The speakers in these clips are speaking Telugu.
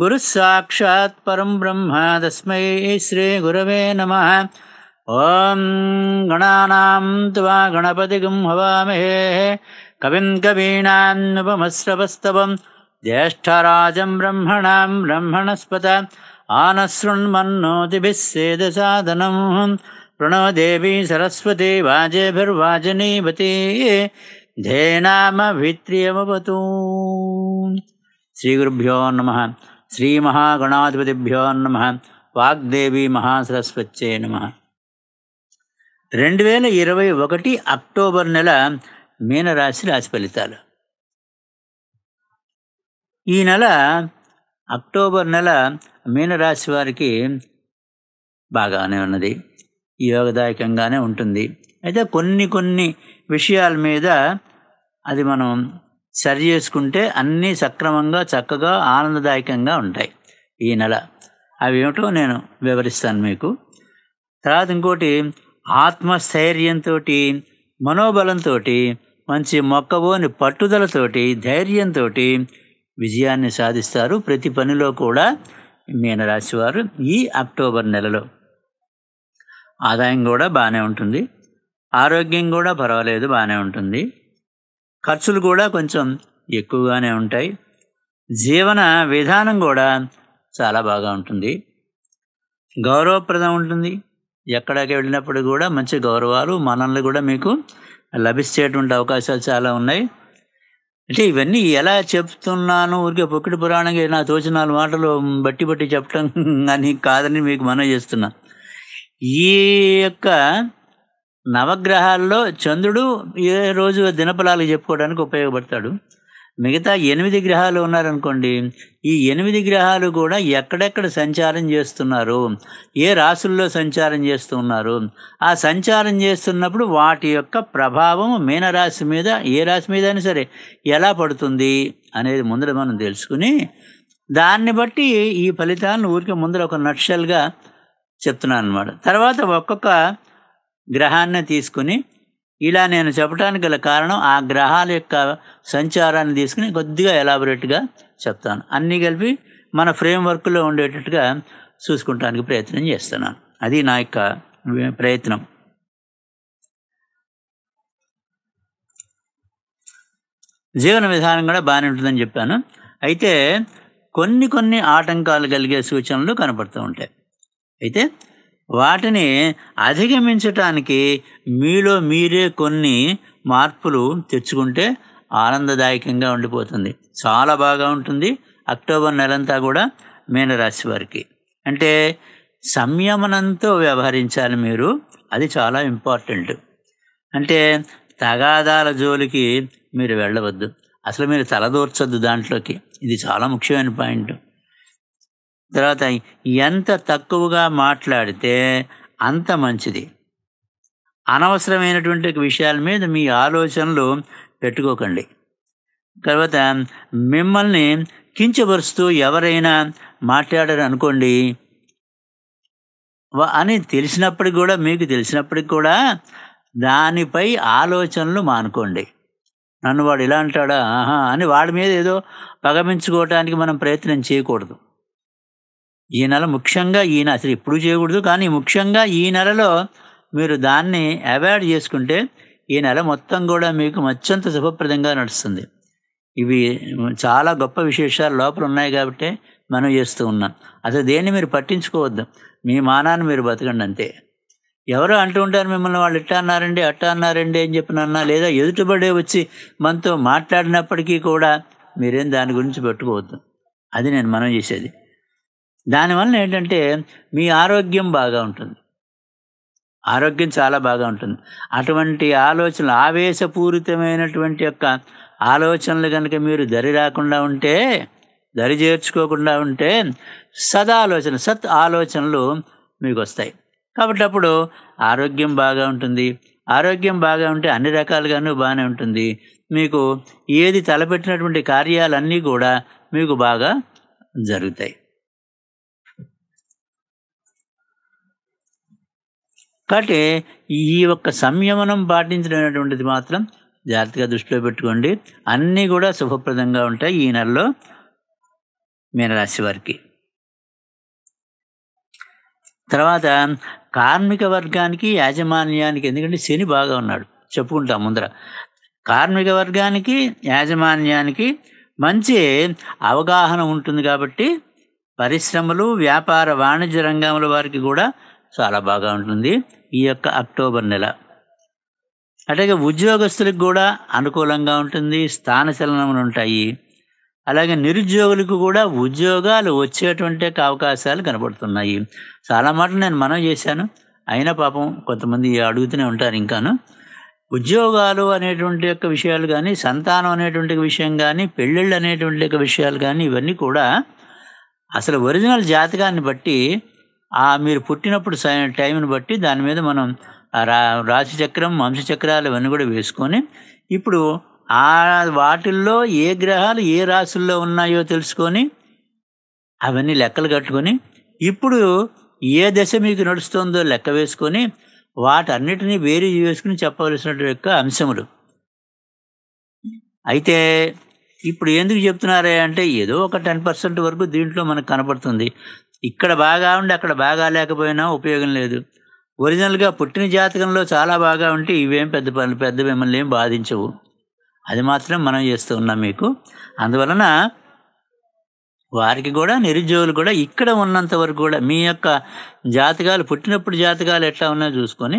गुरुस्साक्षात् परं ब्रह्म तस्मै श्रीगुरवे नमः ॐ गणानां त्वा हवामहे कविं कवीणान्नुपमस्रवस्तवं ज्येष्ठराजं ब्रह्मणां ब्रह्मणस्पत आनश्रुण्मन्नोतिभिः प्रणो देवी सरस्वती वाजेभिर्वाजिनीभते धेनामभित्रियमवतु श्रीगुरुभ्यो नमः శ్రీమహాగణాధిపతిభ్యో నమ వాగ్దేవి మహాసరస్వచ్చే నమ రెండు వేల ఇరవై ఒకటి అక్టోబర్ నెల మీనరాశి రాశి ఫలితాలు ఈ నెల అక్టోబర్ నెల మీనరాశి వారికి బాగానే ఉన్నది యోగదాయకంగానే ఉంటుంది అయితే కొన్ని కొన్ని విషయాల మీద అది మనం సరి చేసుకుంటే అన్నీ సక్రమంగా చక్కగా ఆనందదాయకంగా ఉంటాయి ఈ నెల అవి ఏమిటో నేను వివరిస్తాను మీకు తర్వాత ఇంకోటి ఆత్మస్థైర్యంతో మనోబలంతో మంచి మొక్కబోని పట్టుదలతోటి ధైర్యంతో విజయాన్ని సాధిస్తారు ప్రతి పనిలో కూడా రాశివారు ఈ అక్టోబర్ నెలలో ఆదాయం కూడా బాగానే ఉంటుంది ఆరోగ్యం కూడా పర్వాలేదు బాగానే ఉంటుంది ఖర్చులు కూడా కొంచెం ఎక్కువగానే ఉంటాయి జీవన విధానం కూడా చాలా బాగా ఉంటుంది గౌరవప్రదం ఉంటుంది ఎక్కడికి వెళ్ళినప్పుడు కూడా మంచి గౌరవాలు మనల్ని కూడా మీకు లభించేటువంటి అవకాశాలు చాలా ఉన్నాయి అంటే ఇవన్నీ ఎలా చెప్తున్నాను ఊరికే పొక్కిటి పురాణంగా నా తోచిన నాలుగు మాటలు బట్టి బట్టి చెప్పడం అని కాదని మీకు మనం చేస్తున్నా ఈ యొక్క నవగ్రహాల్లో చంద్రుడు ఏ రోజు దినఫలాలు చెప్పుకోవడానికి ఉపయోగపడతాడు మిగతా ఎనిమిది గ్రహాలు ఉన్నారనుకోండి ఈ ఎనిమిది గ్రహాలు కూడా ఎక్కడెక్కడ సంచారం చేస్తున్నారు ఏ రాసుల్లో సంచారం చేస్తున్నారు ఆ సంచారం చేస్తున్నప్పుడు వాటి యొక్క ప్రభావం మీనరాశి మీద ఏ రాశి మీద అయినా సరే ఎలా పడుతుంది అనేది ముందర మనం తెలుసుకుని దాన్ని బట్టి ఈ ఫలితాలను ఊరికే ముందర ఒక నక్షల్గా చెప్తున్నాను అనమాట తర్వాత ఒక్కొక్క గ్రహాన్ని తీసుకుని ఇలా నేను చెప్పడానికి గల కారణం ఆ గ్రహాల యొక్క సంచారాన్ని తీసుకుని కొద్దిగా ఎలాబొరేట్గా చెప్తాను అన్నీ కలిపి మన ఫ్రేమ్ వర్క్లో ఉండేటట్టుగా చూసుకుంటానికి ప్రయత్నం చేస్తున్నాను అది నా యొక్క ప్రయత్నం జీవన విధానం కూడా బాగానే ఉంటుందని చెప్పాను అయితే కొన్ని కొన్ని ఆటంకాలు కలిగే సూచనలు కనపడుతూ ఉంటాయి అయితే వాటిని అధిగమించటానికి మీలో మీరే కొన్ని మార్పులు తెచ్చుకుంటే ఆనందదాయకంగా ఉండిపోతుంది చాలా బాగా ఉంటుంది అక్టోబర్ నెలంతా కూడా మీనరాశి వారికి అంటే సంయమనంతో వ్యవహరించాలి మీరు అది చాలా ఇంపార్టెంట్ అంటే తగాదాల జోలికి మీరు వెళ్ళవద్దు అసలు మీరు తలదూర్చొద్దు దాంట్లోకి ఇది చాలా ముఖ్యమైన పాయింట్ తర్వాత ఎంత తక్కువగా మాట్లాడితే అంత మంచిది అనవసరమైనటువంటి విషయాల మీద మీ ఆలోచనలు పెట్టుకోకండి తర్వాత మిమ్మల్ని కించపరుస్తూ ఎవరైనా మాట్లాడారు అనుకోండి అని తెలిసినప్పటికి కూడా మీకు తెలిసినప్పటికి కూడా దానిపై ఆలోచనలు మానుకోండి నన్ను వాడు ఇలా అంటాడా ఆహా అని వాడి మీద ఏదో పగమించుకోవటానికి మనం ప్రయత్నం చేయకూడదు ఈ నెల ముఖ్యంగా ఈ అసలు ఎప్పుడు చేయకూడదు కానీ ముఖ్యంగా ఈ నెలలో మీరు దాన్ని అవాయిడ్ చేసుకుంటే ఈ నెల మొత్తం కూడా మీకు అత్యంత శుభప్రదంగా నడుస్తుంది ఇవి చాలా గొప్ప విశేషాలు లోపల ఉన్నాయి కాబట్టి మనం చేస్తూ ఉన్నాం అసలు దేన్ని మీరు పట్టించుకోవద్దు మీ మానాన్ని మీరు బతకండి అంతే ఎవరు అంటూ ఉంటారు మిమ్మల్ని వాళ్ళు ఇట్టా అన్నారండి అట్టా అన్నారండి అని చెప్పినన్నా లేదా ఎదుటిబడే వచ్చి మనతో మాట్లాడినప్పటికీ కూడా మీరేం దాని గురించి పెట్టుకోవద్దు అది నేను మనం చేసేది దానివల్ల ఏంటంటే మీ ఆరోగ్యం బాగా ఉంటుంది ఆరోగ్యం చాలా బాగా ఉంటుంది అటువంటి ఆలోచనలు ఆవేశపూరితమైనటువంటి యొక్క ఆలోచనలు కనుక మీరు దరి రాకుండా ఉంటే దరి చేర్చుకోకుండా ఉంటే సదాలోచన సత్ ఆలోచనలు మీకు వస్తాయి కాబట్టి అప్పుడు ఆరోగ్యం బాగా ఉంటుంది ఆరోగ్యం బాగా ఉంటే అన్ని రకాలుగాను బాగానే ఉంటుంది మీకు ఏది తలపెట్టినటువంటి కార్యాలన్నీ కూడా మీకు బాగా జరుగుతాయి కాబట్టి ఈ యొక్క సంయమనం పాటించడం మాత్రం జాగ్రత్తగా దృష్టిలో పెట్టుకోండి అన్నీ కూడా శుభప్రదంగా ఉంటాయి ఈ నెలలో మీనరాశి వారికి తర్వాత కార్మిక వర్గానికి యాజమాన్యానికి ఎందుకంటే శని బాగా ఉన్నాడు చెప్పుకుంటాం ముందర కార్మిక వర్గానికి యాజమాన్యానికి మంచి అవగాహన ఉంటుంది కాబట్టి పరిశ్రమలు వ్యాపార వాణిజ్య రంగముల వారికి కూడా చాలా బాగా ఉంటుంది ఈ యొక్క అక్టోబర్ నెల అలాగే ఉద్యోగస్తులకు కూడా అనుకూలంగా ఉంటుంది స్థానచలనములు ఉంటాయి అలాగే నిరుద్యోగులకు కూడా ఉద్యోగాలు వచ్చేటువంటి అవకాశాలు కనబడుతున్నాయి చాలా మాటలు నేను మనం చేశాను అయినా పాపం కొంతమంది అడుగుతూనే ఉంటారు ఇంకాను ఉద్యోగాలు అనేటువంటి యొక్క విషయాలు కానీ సంతానం అనేటువంటి విషయం కానీ పెళ్ళిళ్ళు అనేటువంటి యొక్క విషయాలు కానీ ఇవన్నీ కూడా అసలు ఒరిజినల్ జాతకాన్ని బట్టి ఆ మీరు పుట్టినప్పుడు టైంని బట్టి దాని మీద మనం రా రాశిచక్రం వంశచక్రాలు ఇవన్నీ కూడా వేసుకొని ఇప్పుడు ఆ వాటిల్లో ఏ గ్రహాలు ఏ రాశుల్లో ఉన్నాయో తెలుసుకొని అవన్నీ లెక్కలు కట్టుకొని ఇప్పుడు ఏ దశ మీకు నడుస్తుందో లెక్క వేసుకొని వాటన్నిటినీ వేరు చేసుకుని చెప్పవలసిన యొక్క అంశములు అయితే ఇప్పుడు ఎందుకు చెప్తున్నారే అంటే ఏదో ఒక టెన్ పర్సెంట్ వరకు దీంట్లో మనకు కనపడుతుంది ఇక్కడ బాగా ఉండి అక్కడ బాగా లేకపోయినా ఉపయోగం లేదు ఒరిజినల్గా పుట్టిన జాతకంలో చాలా బాగా ఉంటే ఇవేం పెద్ద పనులు పెద్ద మిమ్మల్ని ఏం బాధించవు అది మాత్రం మనం చేస్తూ ఉన్నాం మీకు అందువలన వారికి కూడా నిరుద్యోగులు కూడా ఇక్కడ ఉన్నంత వరకు కూడా మీ యొక్క జాతకాలు పుట్టినప్పుడు జాతకాలు ఎట్లా ఉన్నా చూసుకొని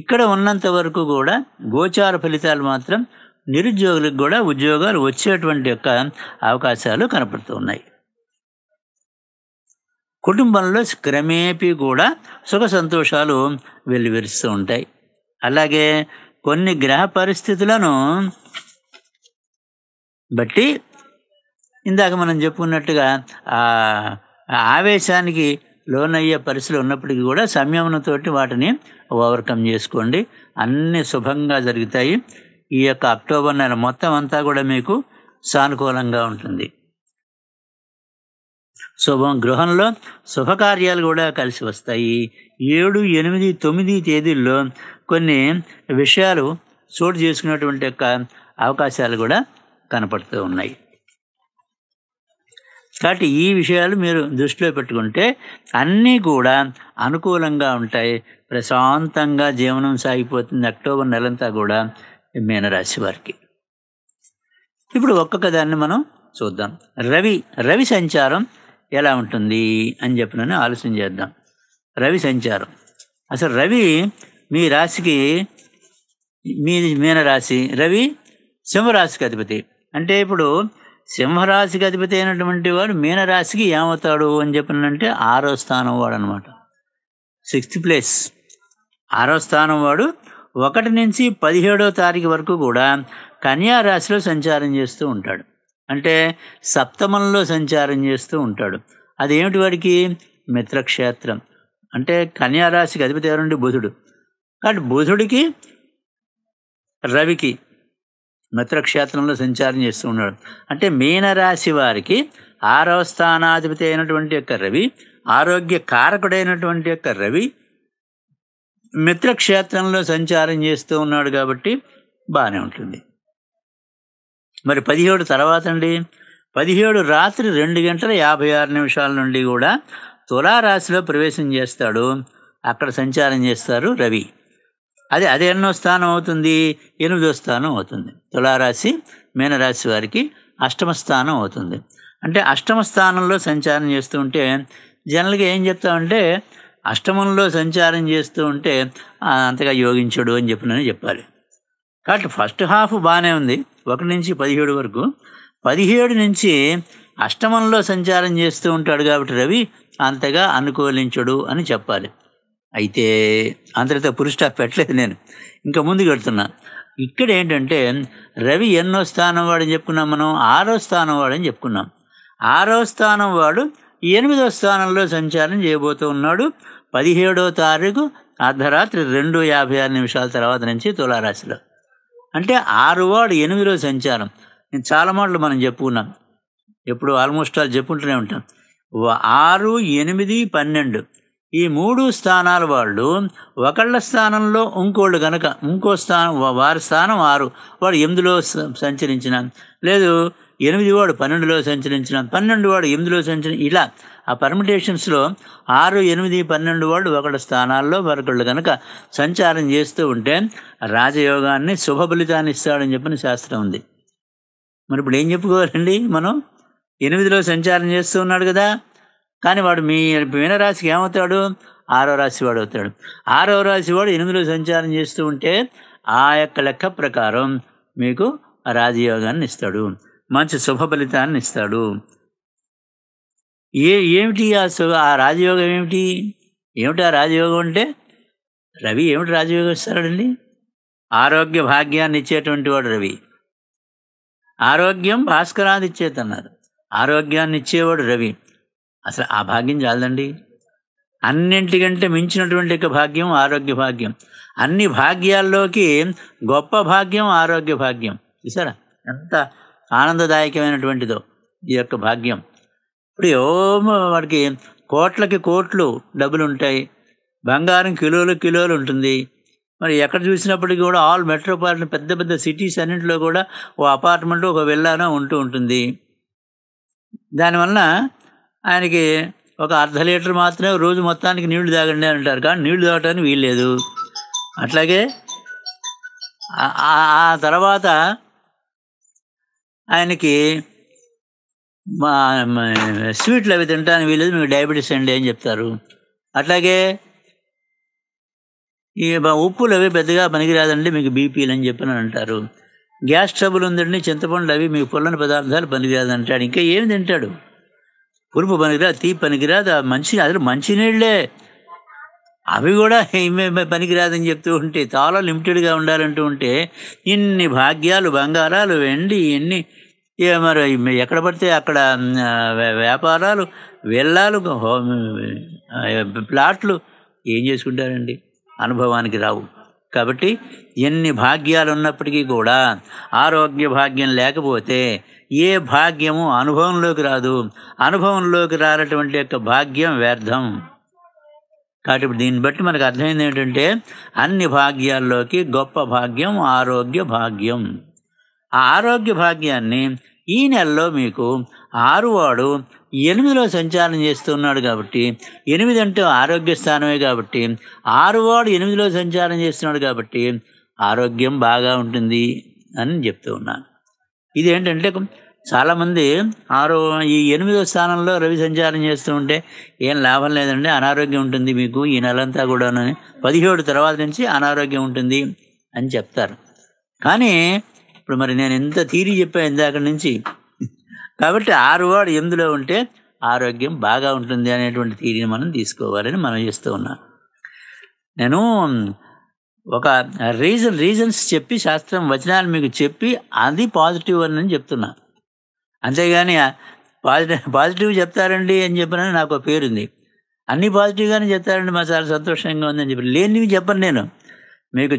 ఇక్కడ ఉన్నంత వరకు కూడా గోచార ఫలితాలు మాత్రం నిరుద్యోగులకు కూడా ఉద్యోగాలు వచ్చేటువంటి యొక్క అవకాశాలు కనపడుతూ ఉన్నాయి కుటుంబంలో క్రమేపీ కూడా సుఖ సంతోషాలు వెల్లువిరుస్తూ ఉంటాయి అలాగే కొన్ని గ్రహ పరిస్థితులను బట్టి ఇందాక మనం చెప్పుకున్నట్టుగా ఆవేశానికి లోనయ్యే పరిస్థితులు ఉన్నప్పటికీ కూడా సంయమనంతోటి వాటిని ఓవర్కమ్ చేసుకోండి అన్నీ శుభంగా జరుగుతాయి ఈ యొక్క అక్టోబర్ నెల మొత్తం అంతా కూడా మీకు సానుకూలంగా ఉంటుంది శుభం గృహంలో శుభకార్యాలు కూడా కలిసి వస్తాయి ఏడు ఎనిమిది తొమ్మిది తేదీల్లో కొన్ని విషయాలు చోటు చేసుకునేటువంటి యొక్క అవకాశాలు కూడా కనపడుతూ ఉన్నాయి కాబట్టి ఈ విషయాలు మీరు దృష్టిలో పెట్టుకుంటే అన్నీ కూడా అనుకూలంగా ఉంటాయి ప్రశాంతంగా జీవనం సాగిపోతుంది అక్టోబర్ నెలంతా కూడా మీనరాశి వారికి ఇప్పుడు ఒక్కొక్క దాన్ని మనం చూద్దాం రవి రవి సంచారం ఎలా ఉంటుంది అని చెప్పినని ఆలోచన చేద్దాం రవి సంచారం అసలు రవి మీ రాశికి మీ మీనరాశి రవి సింహరాశికి అధిపతి అంటే ఇప్పుడు సింహరాశికి అధిపతి అయినటువంటి వాడు మీనరాశికి ఏమవుతాడు అని చెప్పినంటే ఆరో స్థానం వాడు అనమాట సిక్స్త్ ప్లేస్ ఆరో స్థానం వాడు ఒకటి నుంచి పదిహేడో తారీఖు వరకు కూడా కన్యా రాశిలో సంచారం చేస్తూ ఉంటాడు అంటే సప్తమంలో సంచారం చేస్తూ ఉంటాడు అది ఏమిటి వాడికి మిత్రక్షేత్రం అంటే కన్యారాశికి అధిపతి ఎవరండి బుధుడు కాబట్టి బుధుడికి రవికి మిత్రక్షేత్రంలో సంచారం చేస్తూ ఉన్నాడు అంటే మీనరాశి వారికి ఆరవ స్థానాధిపతి అయినటువంటి యొక్క రవి ఆరోగ్య కారకుడైనటువంటి యొక్క రవి మిత్రక్షేత్రంలో సంచారం చేస్తూ ఉన్నాడు కాబట్టి బాగానే ఉంటుంది మరి పదిహేడు తర్వాత అండి పదిహేడు రాత్రి రెండు గంటల యాభై ఆరు నిమిషాల నుండి కూడా తులారాశిలో ప్రవేశం చేస్తాడు అక్కడ సంచారం చేస్తారు రవి అదే అది ఎన్నో స్థానం అవుతుంది ఎనిమిదో స్థానం అవుతుంది తులారాశి మీనరాశి వారికి అష్టమ స్థానం అవుతుంది అంటే అష్టమ స్థానంలో సంచారం చేస్తూ ఉంటే జనరల్గా ఏం చెప్తామంటే అష్టమంలో సంచారం చేస్తూ ఉంటే అంతగా యోగించడు అని చెప్పిన చెప్పాలి కాబట్టి ఫస్ట్ హాఫ్ బాగానే ఉంది ఒకటి నుంచి పదిహేడు వరకు పదిహేడు నుంచి అష్టమంలో సంచారం చేస్తూ ఉంటాడు కాబట్టి రవి అంతగా అనుకూలించడు అని చెప్పాలి అయితే అంతటితో పురుష పెట్టలేదు నేను ఇంకా ముందు కడుతున్నా ఇక్కడ ఏంటంటే రవి ఎన్నో స్థానం వాడని చెప్పుకున్నాం మనం ఆరో స్థానం వాడని చెప్పుకున్నాం ఆరో స్థానం వాడు ఎనిమిదో స్థానంలో సంచారం చేయబోతూ ఉన్నాడు పదిహేడో తారీఖు అర్ధరాత్రి రెండు యాభై ఆరు నిమిషాల తర్వాత నుంచి తులారాశిలో అంటే ఆరు వాడు ఎనిమిదిలో సంచారం నేను చాలా మాటలు మనం చెప్పుకున్నాం ఎప్పుడు ఆల్మోస్ట్ ఆల్ చెప్పుకుంటూనే ఉంటాం ఆరు ఎనిమిది పన్నెండు ఈ మూడు స్థానాల వాళ్ళు ఒకళ్ళ స్థానంలో ఇంకోళ్ళు కనుక ఇంకో స్థానం వారి స్థానం ఆరు వాడు ఎనిమిదిలో సంచరించిన లేదు ఎనిమిది వాడు పన్నెండులో సంచరించిన వాడు ఎనిమిదిలో సంచరి ఇలా ఆ పర్మిటేషన్స్లో ఆరు ఎనిమిది పన్నెండు వాళ్ళు ఒకటి స్థానాల్లో మరొకళ్ళు కనుక సంచారం చేస్తూ ఉంటే రాజయోగాన్ని ఫలితాన్ని ఇస్తాడని చెప్పిన శాస్త్రం ఉంది మరి ఇప్పుడు ఏం చెప్పుకోవాలండి మనం ఎనిమిదిలో సంచారం చేస్తూ ఉన్నాడు కదా కానీ వాడు మీ మీనరాశికి ఏమవుతాడు ఆరో రాశి వాడు అవుతాడు ఆరో రాశి వాడు ఎనిమిదిలో సంచారం చేస్తూ ఉంటే ఆ యొక్క లెక్క ప్రకారం మీకు రాజయోగాన్ని ఇస్తాడు మంచి శుభ ఫలితాన్ని ఇస్తాడు ఏ ఏమిటి ఆ ఆ రాజయోగం ఏమిటి ఏమిటి ఆ రాజయోగం అంటే రవి ఏమిటి రాజయోగం ఇస్తాడండి ఆరోగ్య భాగ్యాన్ని ఇచ్చేటువంటి వాడు రవి ఆరోగ్యం ఇచ్చేది అన్నారు ఆరోగ్యాన్ని ఇచ్చేవాడు రవి అసలు ఆ భాగ్యం చాలదండి అన్నింటికంటే మించినటువంటి భాగ్యం ఆరోగ్య భాగ్యం అన్ని భాగ్యాల్లోకి గొప్ప భాగ్యం ఆరోగ్య భాగ్యం చూసారా ఎంత ఆనందదాయకమైనటువంటిదో ఈ యొక్క భాగ్యం ఇప్పుడు ఏమో వాడికి కోట్లకి కోట్లు డబ్బులు ఉంటాయి బంగారం కిలోలు కిలోలు ఉంటుంది మరి ఎక్కడ చూసినప్పటికీ కూడా ఆల్ మెట్రోపాలిటన్ పెద్ద పెద్ద సిటీస్ అన్నింటిలో కూడా ఓ అపార్ట్మెంట్ ఒక వెళ్ళానో ఉంటూ ఉంటుంది దానివల్ల ఆయనకి ఒక అర్ధ లీటర్ మాత్రమే రోజు మొత్తానికి నీళ్లు తాగండి అని అంటారు కానీ నీళ్లు తాగటానికి వీల్లేదు అట్లాగే ఆ తర్వాత ఆయనకి మా స్వీట్లు అవి తింటానికి వీలేదు మీకు డయాబెటీస్ అండి అని చెప్తారు అట్లాగే ఈ ఉప్పులు అవి పెద్దగా పనికిరాదండి మీకు బీపీలు అని చెప్పి అంటారు గ్యాస్ ట్రబుల్ ఉందండి చింతపండు అవి మీకు పుల్లని పదార్థాలు పనికిరాదు అంటాడు ఇంకా ఏమి తింటాడు పులుపు పనికిరాదు తీపి పనికిరాదు మంచి అసలు మంచినీళ్ళే అవి కూడా ఏమేమి పనికిరాదని చెప్తూ ఉంటే చాలా లిమిటెడ్గా ఉండాలంటూ ఉంటే ఇన్ని భాగ్యాలు బంగారాలు వెండి ఇన్ని మరి ఎక్కడ పడితే అక్కడ వ్యాపారాలు వెళ్ళాలు ప్లాట్లు ఏం చేసుకుంటారండి అనుభవానికి రావు కాబట్టి ఎన్ని భాగ్యాలు ఉన్నప్పటికీ కూడా ఆరోగ్య భాగ్యం లేకపోతే ఏ భాగ్యము అనుభవంలోకి రాదు అనుభవంలోకి రానటువంటి యొక్క భాగ్యం వ్యర్థం కాబట్టి దీన్ని బట్టి మనకు అర్థమైంది ఏంటంటే అన్ని భాగ్యాల్లోకి గొప్ప భాగ్యం ఆరోగ్య భాగ్యం ఆ ఆరోగ్య భాగ్యాన్ని ఈ నెలలో మీకు ఆరువాడు ఎనిమిదిలో సంచారం చేస్తున్నాడు కాబట్టి ఎనిమిది అంటే ఆరోగ్య స్థానమే కాబట్టి ఆరువాడు ఎనిమిదిలో సంచారం చేస్తున్నాడు కాబట్టి ఆరోగ్యం బాగా ఉంటుంది అని చెప్తూ ఉన్నాను ఇదేంటంటే చాలామంది ఆరు ఈ ఎనిమిదో స్థానంలో రవి సంచారం చేస్తూ ఉంటే ఏం లాభం లేదండి అనారోగ్యం ఉంటుంది మీకు ఈ నెలంతా కూడాను పదిహేడు తర్వాత నుంచి అనారోగ్యం ఉంటుంది అని చెప్తారు కానీ ఇప్పుడు మరి నేను ఎంత తీరి చెప్పాను ఇందాక నుంచి కాబట్టి ఆరు వాడు ఎందులో ఉంటే ఆరోగ్యం బాగా ఉంటుంది అనేటువంటి తీరిని మనం తీసుకోవాలని మనం చేస్తూ ఉన్నాను నేను ఒక రీజన్ రీజన్స్ చెప్పి శాస్త్రం వచనాలు మీకు చెప్పి అది పాజిటివ్ అని చెప్తున్నా అంతేగాని పాజిటివ్ పాజిటివ్ చెప్తారండి అని చెప్పిన నాకు ఒక పేరుంది అన్నీ పాజిటివ్గానే చెప్తారండి మా చాలా సంతోషంగా ఉందని చెప్పి లేనివి చెప్పను నేను మీకు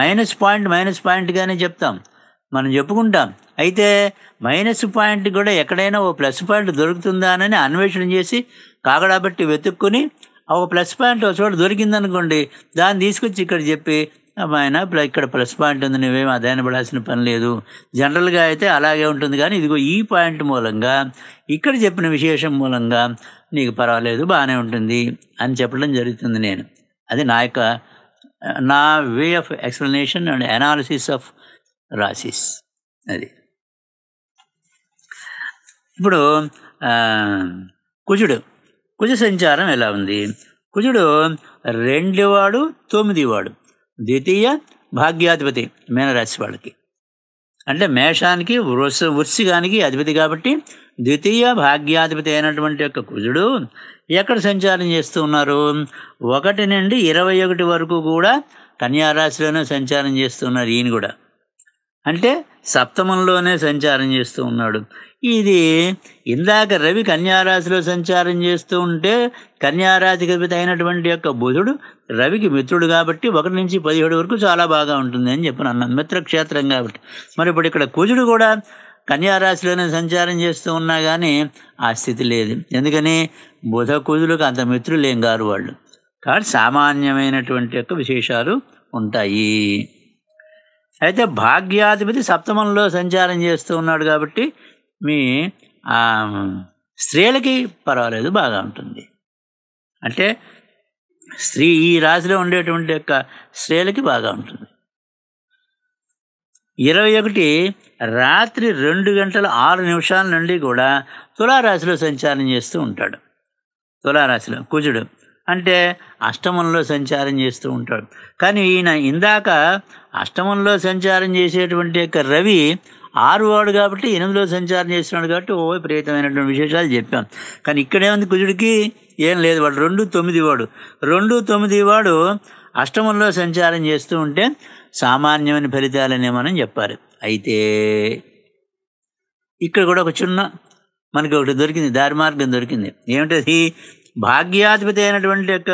మైనస్ పాయింట్ మైనస్ పాయింట్గానే చెప్తాం మనం చెప్పుకుంటాం అయితే మైనస్ పాయింట్ కూడా ఎక్కడైనా ఓ ప్లస్ పాయింట్ దొరుకుతుందా అని అన్వేషణ చేసి కాగడాబట్టి వెతుక్కుని ఒక ప్లస్ పాయింట్ ఒక చోట దొరికిందనుకోండి దాన్ని తీసుకొచ్చి ఇక్కడ చెప్పి ఆయన ఇక్కడ ప్లస్ పాయింట్ ఉంది నువ్వేం అధ్యయనపడాల్సిన పని లేదు జనరల్గా అయితే అలాగే ఉంటుంది కానీ ఇదిగో ఈ పాయింట్ మూలంగా ఇక్కడ చెప్పిన విశేషం మూలంగా నీకు పర్వాలేదు బాగానే ఉంటుంది అని చెప్పడం జరుగుతుంది నేను అది నా యొక్క నా way of explanation and analysis of రాసిస్ అది ఇప్పుడు కుజుడు కుజ సంచారం ఎలా ఉంది కుజుడు రెండు వాడు తొమ్మిది వాడు ద్వితీయ భాగ్యాధిపతి మీనరాశి వాళ్ళకి అంటే మేషానికి వృష వృశ్చికానికి అధిపతి కాబట్టి ద్వితీయ భాగ్యాధిపతి అయినటువంటి యొక్క కుజుడు ఎక్కడ సంచారం చేస్తూ ఉన్నారు ఒకటి నుండి ఇరవై ఒకటి వరకు కూడా కన్యారాశిలోనే సంచారం చేస్తున్నారు ఈయన కూడా అంటే సప్తమంలోనే సంచారం చేస్తూ ఉన్నాడు ఇది ఇందాక రవి కన్యారాశిలో సంచారం చేస్తూ ఉంటే కవిత అయినటువంటి యొక్క బుధుడు రవికి మిత్రుడు కాబట్టి ఒకటి నుంచి పదిహేడు వరకు చాలా బాగా ఉంటుంది అని చెప్పిన మిత్రక్షేత్రం కాబట్టి మరి ఇప్పుడు ఇక్కడ కుజుడు కూడా కన్యారాశిలోనే సంచారం చేస్తూ ఉన్నా కానీ ఆ స్థితి లేదు ఎందుకని బుధ కుజులకు అంత మిత్రులేం కారు వాళ్ళు కాబట్టి సామాన్యమైనటువంటి యొక్క విశేషాలు ఉంటాయి అయితే భాగ్యాధిపతి సప్తమంలో సంచారం చేస్తూ ఉన్నాడు కాబట్టి మీ స్త్రీలకి పర్వాలేదు బాగా ఉంటుంది అంటే స్త్రీ ఈ రాశిలో ఉండేటువంటి యొక్క స్త్రీలకి బాగా ఉంటుంది ఇరవై ఒకటి రాత్రి రెండు గంటల ఆరు నిమిషాల నుండి కూడా తులారాశిలో సంచారం చేస్తూ ఉంటాడు తులారాశిలో కుజుడు అంటే అష్టమంలో సంచారం చేస్తూ ఉంటాడు కానీ ఈయన ఇందాక అష్టమంలో సంచారం చేసేటువంటి యొక్క రవి ఆరువాడు కాబట్టి ఎనిమిదిలో సంచారం చేస్తున్నాడు కాబట్టి ఓ ప్రేతమైనటువంటి విశేషాలు చెప్పాం కానీ ఇక్కడేముంది కుజుడికి ఏం లేదు వాడు రెండు తొమ్మిది వాడు రెండు తొమ్మిది వాడు అష్టమంలో సంచారం చేస్తూ ఉంటే సామాన్యమైన ఫలితాలనే మనం చెప్పాలి అయితే ఇక్కడ కూడా ఒక చిన్న మనకి ఒకటి దొరికింది దారి మార్గం దొరికింది ఏమిటది భాగ్యాధిపతి అయినటువంటి యొక్క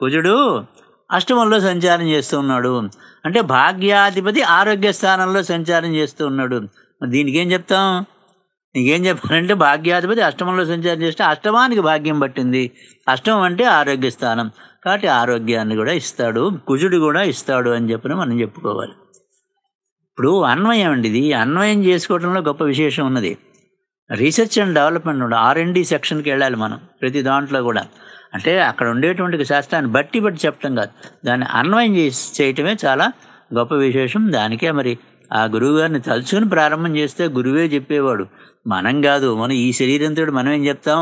కుజుడు అష్టమంలో సంచారం చేస్తూ ఉన్నాడు అంటే భాగ్యాధిపతి ఆరోగ్య స్థానంలో సంచారం చేస్తూ ఉన్నాడు దీనికి ఏం చెప్తాం నీకేం చెప్పాలంటే భాగ్యాధిపతి అష్టమంలో సంచారం చేస్తే అష్టమానికి భాగ్యం పట్టింది అష్టమం అంటే ఆరోగ్య స్థానం కాబట్టి ఆరోగ్యాన్ని కూడా ఇస్తాడు కుజుడు కూడా ఇస్తాడు అని చెప్పిన మనం చెప్పుకోవాలి ఇప్పుడు అన్వయం అండి ఇది అన్వయం చేసుకోవడంలో గొప్ప విశేషం ఉన్నది రీసెర్చ్ అండ్ డెవలప్మెంట్ ఉండాలి ఆర్ అండ్ డి సెక్షన్కి వెళ్ళాలి మనం ప్రతి దాంట్లో కూడా అంటే అక్కడ ఉండేటువంటి శాస్త్రాన్ని బట్టి బట్టి చెప్పడం కాదు దాన్ని అన్వయం చేసి చేయటమే చాలా గొప్ప విశేషం దానికే మరి ఆ గురువు గారిని తలుచుకుని ప్రారంభం చేస్తే గురువే చెప్పేవాడు మనం కాదు మనం ఈ శరీరంతో మనం ఏం చెప్తాం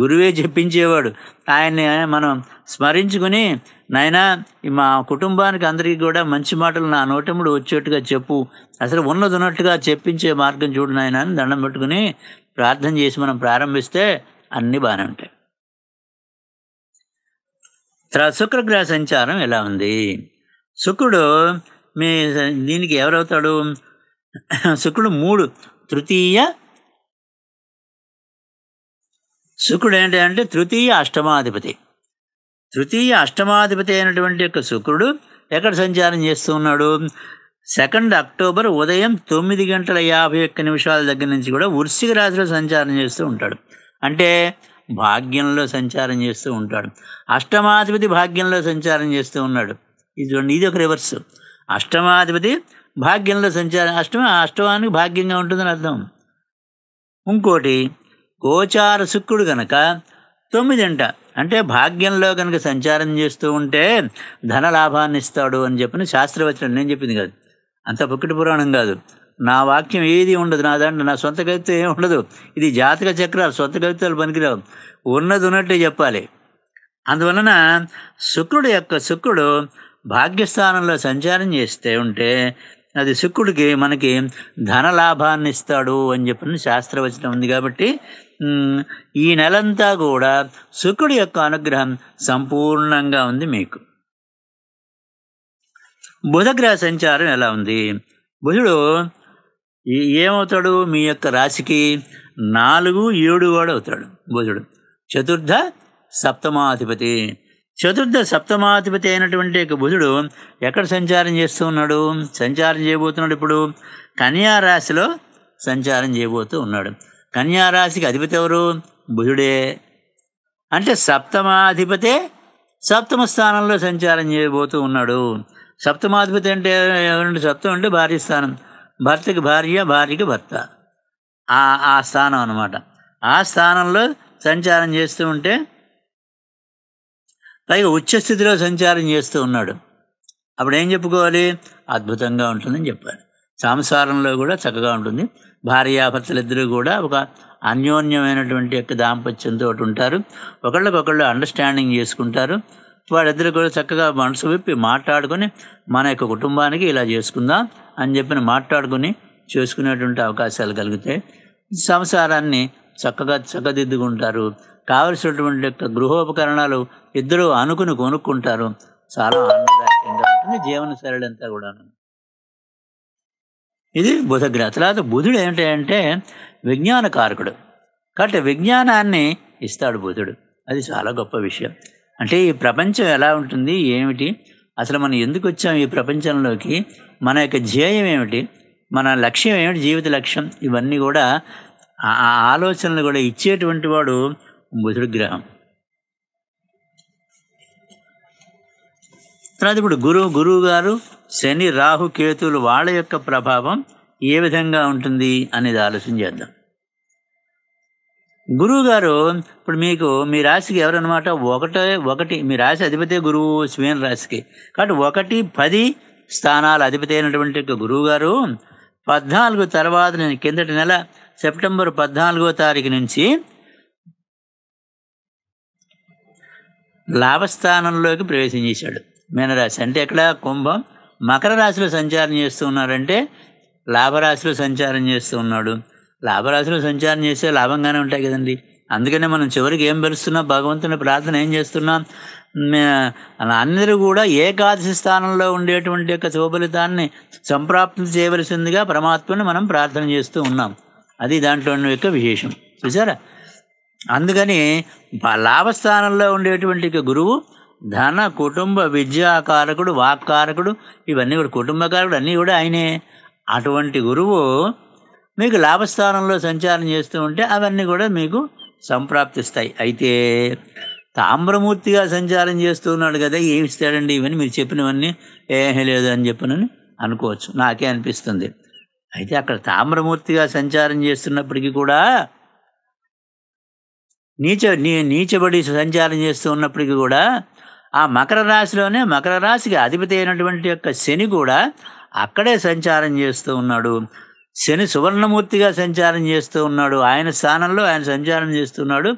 గురువే చెప్పించేవాడు ఆయన్ని మనం స్మరించుకుని నాయనా మా కుటుంబానికి అందరికీ కూడా మంచి మాటలు నా నోటముడు వచ్చేట్టుగా చెప్పు అసలు ఉన్నది ఉన్నట్టుగా చెప్పించే మార్గం చూడు నాయన అని దండం పెట్టుకుని ప్రార్థన చేసి మనం ప్రారంభిస్తే అన్నీ బాగానే ఉంటాయి తర్వాత శుక్రగ్రహ సంచారం ఎలా ఉంది శుక్రుడు మీ దీనికి ఎవరవుతాడు శుక్రుడు మూడు తృతీయ శుక్రుడు ఏంటి అంటే తృతీయ అష్టమాధిపతి తృతీయ అష్టమాధిపతి అయినటువంటి యొక్క శుక్రుడు ఎక్కడ సంచారం చేస్తూ ఉన్నాడు సెకండ్ అక్టోబర్ ఉదయం తొమ్మిది గంటల యాభై ఒక్క నిమిషాల దగ్గర నుంచి కూడా వృశ్చిక రాశిలో సంచారం చేస్తూ ఉంటాడు అంటే భాగ్యంలో సంచారం చేస్తూ ఉంటాడు అష్టమాధిపతి భాగ్యంలో సంచారం చేస్తూ ఉన్నాడు ఇది చూడండి ఇది ఒక రివర్స్ అష్టమాధిపతి భాగ్యంలో సంచారం అష్టమ అష్టమానికి భాగ్యంగా ఉంటుందని అర్థం ఇంకోటి గోచార శుక్రుడు గనక తొమ్మిదింట అంటే భాగ్యంలో కనుక సంచారం చేస్తూ ఉంటే ధన లాభాన్ని ఇస్తాడు అని చెప్పిన శాస్త్రవచనం నేను చెప్పింది కాదు అంత పుక్కిటి పురాణం కాదు నా వాక్యం ఏది ఉండదు నా దాంట్లో నా సొంత కవిత ఏమి ఉండదు ఇది జాతక చక్రాలు సొంత కవితలు పనికిరావు ఉన్నది ఉన్నట్టే చెప్పాలి అందువలన శుక్రుడు యొక్క శుక్రుడు భాగ్యస్థానంలో సంచారం చేస్తే ఉంటే అది శుక్రుడికి మనకి ధన లాభాన్ని ఇస్తాడు అని చెప్పిన శాస్త్రవచనం ఉంది కాబట్టి ఈ నెలంతా కూడా శుక్రుడి యొక్క అనుగ్రహం సంపూర్ణంగా ఉంది మీకు బుధగ్రహ సంచారం ఎలా ఉంది బుధుడు ఏమవుతాడు మీ యొక్క రాశికి నాలుగు ఏడు వాడు అవుతాడు బుధుడు చతుర్థ సప్తమాధిపతి చతుర్థ సప్తమాధిపతి అయినటువంటి బుధుడు ఎక్కడ సంచారం చేస్తూ ఉన్నాడు సంచారం చేయబోతున్నాడు ఇప్పుడు కన్యా రాశిలో సంచారం చేయబోతూ ఉన్నాడు కన్యా రాశికి అధిపతి ఎవరు బుధుడే అంటే సప్తమాధిపతే సప్తమ స్థానంలో సంచారం చేయబోతూ ఉన్నాడు సప్తమాధిపతి అంటే ఎవరంటే సప్తం అంటే భార్య స్థానం భర్తకి భార్య భార్యకి భర్త ఆ స్థానం అనమాట ఆ స్థానంలో సంచారం చేస్తూ ఉంటే పైగా ఉచ్చస్థితిలో సంచారం చేస్తూ ఉన్నాడు అప్పుడు ఏం చెప్పుకోవాలి అద్భుతంగా ఉంటుందని చెప్పాలి సంసారంలో కూడా చక్కగా ఉంటుంది భార్యాభర్తలిద్దరూ కూడా ఒక అన్యోన్యమైనటువంటి యొక్క దాంపత్యంతో ఉంటారు ఒకళ్ళకొకళ్ళు అండర్స్టాండింగ్ చేసుకుంటారు వాళ్ళిద్దరు కూడా చక్కగా మనసు విప్పి మాట్లాడుకొని మన యొక్క కుటుంబానికి ఇలా చేసుకుందాం అని చెప్పిన మాట్లాడుకుని చేసుకునేటువంటి అవకాశాలు కలుగుతాయి సంసారాన్ని చక్కగా చక్కదిద్దుకుంటారు కావలసినటువంటి యొక్క గృహోపకరణాలు ఇద్దరు అనుకుని కొనుక్కుంటారు చాలా ఆనందదాయకంగా ఉంటుంది జీవన శైలి అంతా కూడాను ఇది బుధగ్రహ తర్వాత బుధుడు ఏంటంటే విజ్ఞాన కారకుడు కాబట్టి విజ్ఞానాన్ని ఇస్తాడు బుధుడు అది చాలా గొప్ప విషయం అంటే ఈ ప్రపంచం ఎలా ఉంటుంది ఏమిటి అసలు మనం ఎందుకు వచ్చాం ఈ ప్రపంచంలోకి మన యొక్క ధ్యేయం ఏమిటి మన లక్ష్యం ఏమిటి జీవిత లక్ష్యం ఇవన్నీ కూడా ఆ ఆలోచనలు కూడా ఇచ్చేటువంటి వాడు బుధుడు గ్రహం తర్వాత ఇప్పుడు గురువు గురువు గారు శని రాహు కేతులు వాళ్ళ యొక్క ప్రభావం ఏ విధంగా ఉంటుంది అనేది ఆలోచన చేద్దాం గురువు గారు ఇప్పుడు మీకు మీ రాశికి ఎవరనమాట ఒకటే ఒకటి మీ రాశి అధిపతి గురువు స్వీన రాశికి కాబట్టి ఒకటి పది స్థానాల అధిపతి అయినటువంటి గురువు గారు పద్నాలుగు తర్వాత నేను కిందటి నెల సెప్టెంబర్ పద్నాలుగో తారీఖు నుంచి లాభస్థానంలోకి ప్రవేశం చేశాడు మీనరాశి అంటే ఎక్కడ కుంభం మకర రాశిలో సంచారం చేస్తూ ఉన్నారంటే లాభరాశిలో సంచారం చేస్తూ ఉన్నాడు లాభరాశిలో సంచారం చేస్తే లాభంగానే ఉంటాయి కదండి అందుకనే మనం చివరికి ఏం పెరుస్తున్నాం భగవంతుని ప్రార్థన ఏం చేస్తున్నాం అందరూ కూడా ఏకాదశి స్థానంలో ఉండేటువంటి యొక్క శుభఫలితాన్ని సంప్రాప్తి చేయవలసిందిగా పరమాత్మని మనం ప్రార్థన చేస్తూ ఉన్నాం అది దాంట్లో యొక్క విశేషం చూసారా అందుకని లాభస్థానంలో ఉండేటువంటి గురువు ధన కుటుంబ విద్యాకారకుడు వాక్కారకుడు ఇవన్నీ కూడా కుటుంబకారకుడు అన్నీ కూడా ఆయనే అటువంటి గురువు మీకు లాభస్థానంలో సంచారం చేస్తూ ఉంటే అవన్నీ కూడా మీకు సంప్రాప్తిస్తాయి అయితే తామ్రమూర్తిగా సంచారం చేస్తున్నాడు కదా ఏమి ఇస్తాడండి ఇవన్నీ మీరు చెప్పినవన్నీ ఏమీ లేదు అని చెప్పనని అనుకోవచ్చు నాకే అనిపిస్తుంది అయితే అక్కడ తామ్రమూర్తిగా సంచారం చేస్తున్నప్పటికీ కూడా నీచ నీ నీచబడి సంచారం చేస్తూ ఉన్నప్పటికీ కూడా ఆ మకర రాశిలోనే మకర రాశికి అధిపతి అయినటువంటి యొక్క శని కూడా అక్కడే సంచారం చేస్తూ ఉన్నాడు శని సువర్ణమూర్తిగా సంచారం చేస్తూ ఉన్నాడు ఆయన స్థానంలో ఆయన సంచారం చేస్తున్నాడు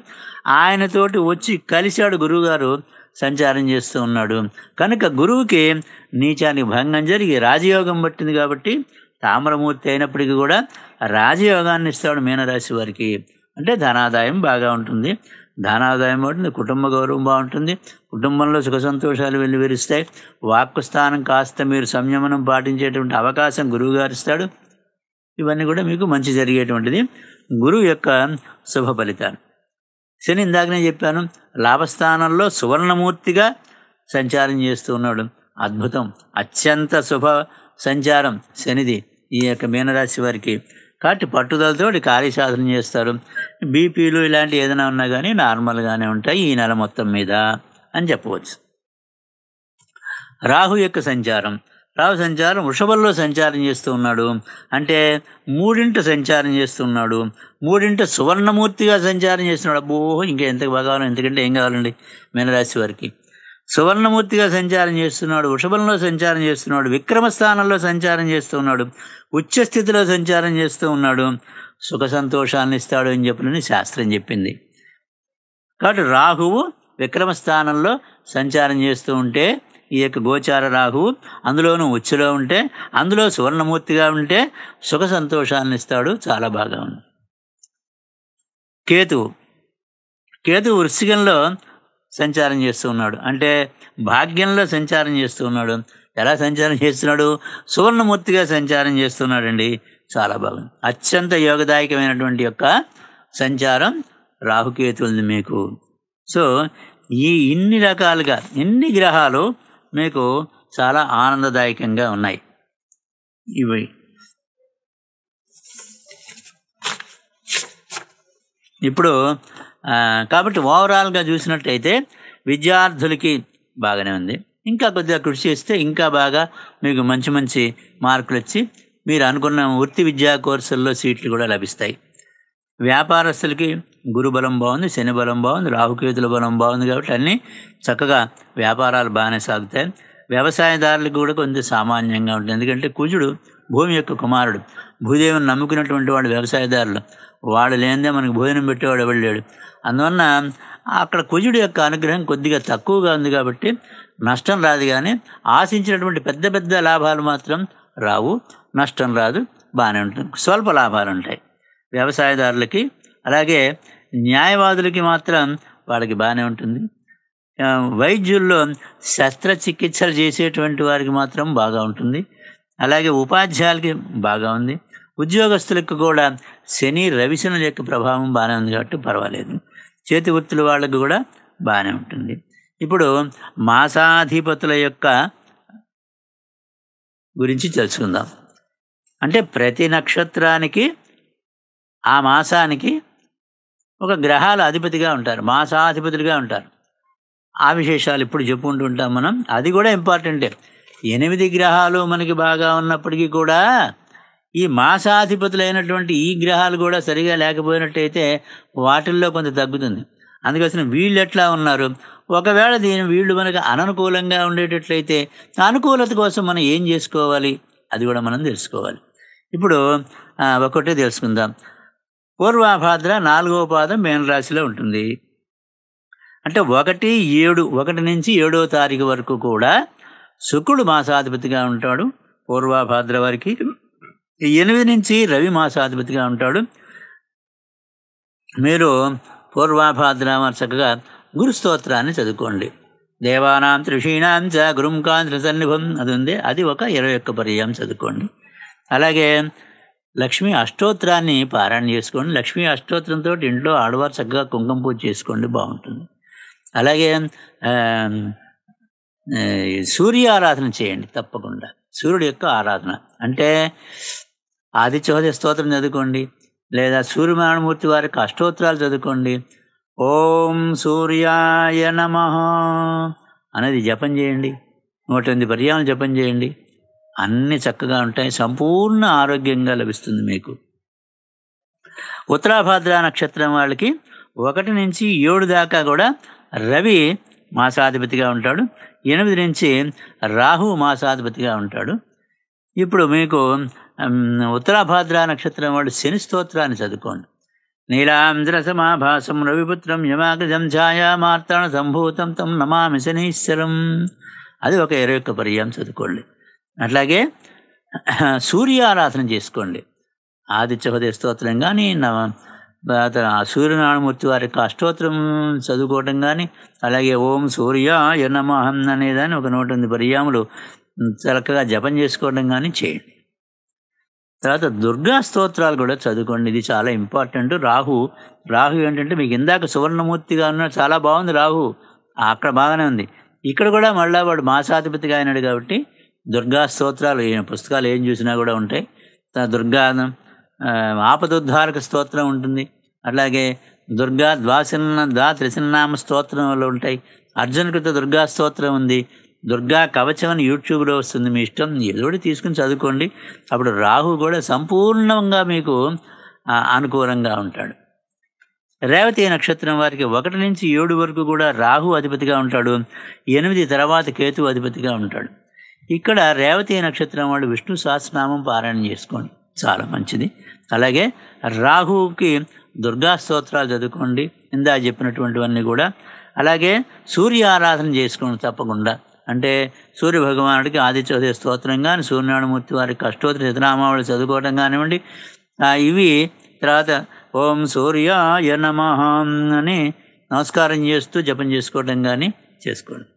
ఆయనతోటి వచ్చి కలిశాడు గురువుగారు సంచారం చేస్తూ ఉన్నాడు కనుక గురువుకి నీచానికి భంగం జరిగి రాజయోగం పట్టింది కాబట్టి తామ్రమూర్తి అయినప్పటికీ కూడా రాజయోగాన్ని ఇస్తాడు మీనరాశి వారికి అంటే ధనాదాయం బాగా ఉంటుంది ధనాదాయం ఉంటుంది కుటుంబ గౌరవం బాగుంటుంది కుటుంబంలో సుఖ సంతోషాలు వెల్లువిరిస్తాయి వాక్కు స్థానం కాస్త మీరు సంయమనం పాటించేటువంటి అవకాశం గురువు గారు ఇస్తాడు ఇవన్నీ కూడా మీకు మంచి జరిగేటువంటిది గురువు యొక్క శుభ ఫలితాలు శని ఇందాక నేను చెప్పాను లాభస్థానంలో సువర్ణమూర్తిగా సంచారం చేస్తూ ఉన్నాడు అద్భుతం అత్యంత శుభ సంచారం శనిది ఈ యొక్క మీనరాశి వారికి కాబట్టి పట్టుదలతో కార్యసాధన చేస్తారు బీపీలు ఇలాంటివి ఏదైనా ఉన్నా కానీ నార్మల్గానే ఉంటాయి ఈ నెల మొత్తం మీద అని చెప్పవచ్చు రాహు యొక్క సంచారం రాహు సంచారం వృషభల్లో సంచారం చేస్తూ ఉన్నాడు అంటే మూడింట సంచారం చేస్తున్నాడు మూడింట సువర్ణమూర్తిగా సంచారం చేస్తున్నాడు అబ్బో ఇంకా ఎంత బాగా ఎందుకంటే ఏం కావాలండి మీనరాశి వారికి సువర్ణమూర్తిగా సంచారం చేస్తున్నాడు వృషభంలో సంచారం చేస్తున్నాడు విక్రమ స్థానంలో సంచారం చేస్తూ ఉన్నాడు ఉచ్చస్థితిలో సంచారం చేస్తూ ఉన్నాడు సుఖ సంతోషాన్ని ఇస్తాడు అని చెప్పిన శాస్త్రం చెప్పింది కాబట్టి రాహువు విక్రమ స్థానంలో సంచారం చేస్తూ ఉంటే ఈ యొక్క గోచార రాహువు అందులోనూ ఉచ్చులో ఉంటే అందులో సువర్ణమూర్తిగా ఉంటే సుఖ సంతోషాన్ని ఇస్తాడు చాలా బాగా ఉంది కేతువు కేతు వృశ్చికంలో సంచారం చేస్తూ ఉన్నాడు అంటే భాగ్యంలో సంచారం చేస్తూ ఉన్నాడు ఎలా సంచారం చేస్తున్నాడు సువర్ణమూర్తిగా సంచారం చేస్తున్నాడండి చాలా బాగుంది అత్యంత యోగదాయకమైనటువంటి యొక్క సంచారం రాహుకేతులది మీకు సో ఈ ఇన్ని రకాలుగా ఎన్ని గ్రహాలు మీకు చాలా ఆనందదాయకంగా ఉన్నాయి ఇవి ఇప్పుడు కాబట్టి ఓవరాల్గా చూసినట్టయితే విద్యార్థులకి బాగానే ఉంది ఇంకా కొద్దిగా కృషి చేస్తే ఇంకా బాగా మీకు మంచి మంచి మార్కులు వచ్చి మీరు అనుకున్న వృత్తి విద్యా కోర్సుల్లో సీట్లు కూడా లభిస్తాయి వ్యాపారస్తులకి గురుబలం బాగుంది శని బలం బాగుంది రాహుకేతుల బలం బాగుంది కాబట్టి అన్నీ చక్కగా వ్యాపారాలు బాగానే సాగుతాయి వ్యవసాయదారులకు కూడా కొంచెం సామాన్యంగా ఉంటుంది ఎందుకంటే కుజుడు భూమి యొక్క కుమారుడు భూదేవుని నమ్ముకున్నటువంటి వాడు వ్యవసాయదారులు వాడు లేనిదే మనకి భోజనం పెట్టేవాడు వెళ్ళాడు అందువలన అక్కడ కుజుడి యొక్క అనుగ్రహం కొద్దిగా తక్కువగా ఉంది కాబట్టి నష్టం రాదు కానీ ఆశించినటువంటి పెద్ద పెద్ద లాభాలు మాత్రం రావు నష్టం రాదు బాగానే ఉంటుంది స్వల్ప లాభాలు ఉంటాయి వ్యవసాయదారులకి అలాగే న్యాయవాదులకి మాత్రం వాళ్ళకి బాగానే ఉంటుంది వైద్యుల్లో శస్త్రచికిత్సలు చేసేటువంటి వారికి మాత్రం బాగా ఉంటుంది అలాగే ఉపాధ్యాయులకి బాగా ఉంది ఉద్యోగస్తులకు కూడా శని రవిశనుల యొక్క ప్రభావం బాగానే ఉంది కాబట్టి పర్వాలేదు చేతి వృత్తుల వాళ్ళకు కూడా బాగానే ఉంటుంది ఇప్పుడు మాసాధిపతుల యొక్క గురించి తెలుసుకుందాం అంటే ప్రతి నక్షత్రానికి ఆ మాసానికి ఒక గ్రహాల అధిపతిగా ఉంటారు మాసాధిపతులుగా ఉంటారు ఆ విశేషాలు ఇప్పుడు చెప్పుకుంటూ ఉంటాం మనం అది కూడా ఇంపార్టెంటే ఎనిమిది గ్రహాలు మనకి బాగా ఉన్నప్పటికీ కూడా ఈ మాసాధిపతులైనటువంటి ఈ గ్రహాలు కూడా సరిగా లేకపోయినట్టయితే వాటిల్లో కొంత తగ్గుతుంది అందుకోసం వీళ్ళు ఎట్లా ఉన్నారు ఒకవేళ దీని వీళ్ళు మనకు అననుకూలంగా ఉండేటట్లయితే అనుకూలత కోసం మనం ఏం చేసుకోవాలి అది కూడా మనం తెలుసుకోవాలి ఇప్పుడు ఒకటే తెలుసుకుందాం పూర్వాభాద్ర నాలుగవ పాదం మేనరాశిలో ఉంటుంది అంటే ఒకటి ఏడు ఒకటి నుంచి ఏడో తారీఖు వరకు కూడా శుక్రుడు మాసాధిపతిగా ఉంటాడు పూర్వాభాద్ర వారికి ఎనిమిది నుంచి రవి మాసాధిపతిగా ఉంటాడు మీరు పూర్వాభాద్రామ చక్కగా గురు స్తోత్రాన్ని చదువుకోండి దేవానాం త్రిషీణాం చ గురుం సన్నిభం అది ఉంది అది ఒక ఇరవై ఒక్క పర్యాయం చదువుకోండి అలాగే లక్ష్మీ అష్టోత్తరాన్ని పారాయణ చేసుకోండి లక్ష్మీ అష్టోత్తరంతో ఇంట్లో ఆడవారు చక్కగా కుంకుమ పూజ చేసుకోండి బాగుంటుంది అలాగే సూర్య ఆరాధన చేయండి తప్పకుండా సూర్యుడు యొక్క ఆరాధన అంటే ఆదిచోదయ స్తోత్రం చదువుకోండి లేదా సూర్యనారాయణమూర్తి వారి అష్టోత్తరాలు చదువుకోండి ఓం సూర్యాయ నమ అనేది జపం చేయండి నూట ఎనిమిది పర్యాలు జపం చేయండి అన్నీ చక్కగా ఉంటాయి సంపూర్ణ ఆరోగ్యంగా లభిస్తుంది మీకు ఉత్తరాభాద్ర నక్షత్రం వాళ్ళకి ఒకటి నుంచి ఏడు దాకా కూడా రవి మాసాధిపతిగా ఉంటాడు ఎనిమిది నుంచి రాహు మాసాధిపతిగా ఉంటాడు ఇప్పుడు మీకు ఉత్తరాభాద్ర నక్షత్రం వాళ్ళు శని స్తోత్రాన్ని చదువుకోండి నీలాంధ్ర సమాభాసం రవిపుత్రం యమాగ్రజం మార్తాణ సంభూతం తం నమామి శనీశ్వరం అది ఒక ఇరవై ఒక్క పర్యాయం చదువుకోండి అట్లాగే ఆరాధన చేసుకోండి ఆదిత్య హృదయ స్తోత్రం కానీ సూర్యనారాయణమూర్తి వారి యొక్క అష్టోత్తరం చదువుకోవటం కానీ అలాగే ఓం సూర్య ఎన్నమహం అనేదాన్ని ఒక నూట ఎనిమిది పర్యాములు చక్కగా జపం చేసుకోవడం కానీ చేయండి తర్వాత దుర్గా స్తోత్రాలు కూడా చదువుకోండి ఇది చాలా ఇంపార్టెంట్ రాహు రాహు ఏంటంటే మీకు ఇందాక సువర్ణమూర్తిగా ఉన్న చాలా బాగుంది రాహు అక్కడ బాగానే ఉంది ఇక్కడ కూడా మళ్ళీ వాడు మాసాధిపతిగా అయినాడు కాబట్టి దుర్గా స్తోత్రాలు ఏ పుస్తకాలు ఏం చూసినా కూడా ఉంటాయి దుర్గా ఆపదుద్ధారక స్తోత్రం ఉంటుంది అలాగే దుర్గా ద్వాసిన్న ద్వా త్రిసిన్నామ స్తోత్రంలో ఉంటాయి కృత దుర్గా స్తోత్రం ఉంది దుర్గా కవచం అని యూట్యూబ్లో వస్తుంది మీ ఇష్టం ఎదుడు తీసుకుని చదువుకోండి అప్పుడు రాహు కూడా సంపూర్ణంగా మీకు అనుకూలంగా ఉంటాడు రేవతి నక్షత్రం వారికి ఒకటి నుంచి ఏడు వరకు కూడా రాహు అధిపతిగా ఉంటాడు ఎనిమిది తర్వాత కేతు అధిపతిగా ఉంటాడు ఇక్కడ రేవతి నక్షత్రం వాడు విష్ణు సహస్రనామం పారాయణ చేసుకోండి చాలా మంచిది అలాగే రాహువుకి దుర్గా స్తోత్రాలు చదువుకోండి ఇందా చెప్పినటువంటివన్నీ కూడా అలాగే సూర్య ఆరాధన చేసుకోండి తప్పకుండా అంటే సూర్య భగవానుడికి ఆదిత్యోదయ స్తోత్రం కానీ సూర్యనారాయణమూర్తి వారికి కష్టోత్తర సిద్ధరామావళి చదువుకోవటం కానివ్వండి ఇవి తర్వాత ఓం సూర్య యనమహం అని నమస్కారం చేస్తూ జపం చేసుకోవటం కానీ చేసుకోండి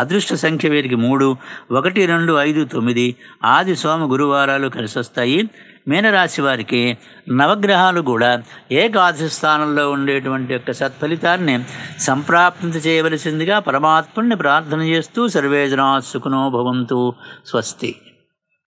అదృష్ట సంఖ్య వీరికి మూడు ఒకటి రెండు ఐదు తొమ్మిది ఆది సోమ గురువారాలు కలిసి వస్తాయి మీనరాశి వారికి నవగ్రహాలు కూడా ఏకాదశి స్థానంలో ఉండేటువంటి యొక్క సత్ఫలితాన్ని సంప్రాప్తి చేయవలసిందిగా పరమాత్ముణ్ణి ప్రార్థన చేస్తూ సర్వేజనా సుఖనో భవంతు స్వస్తి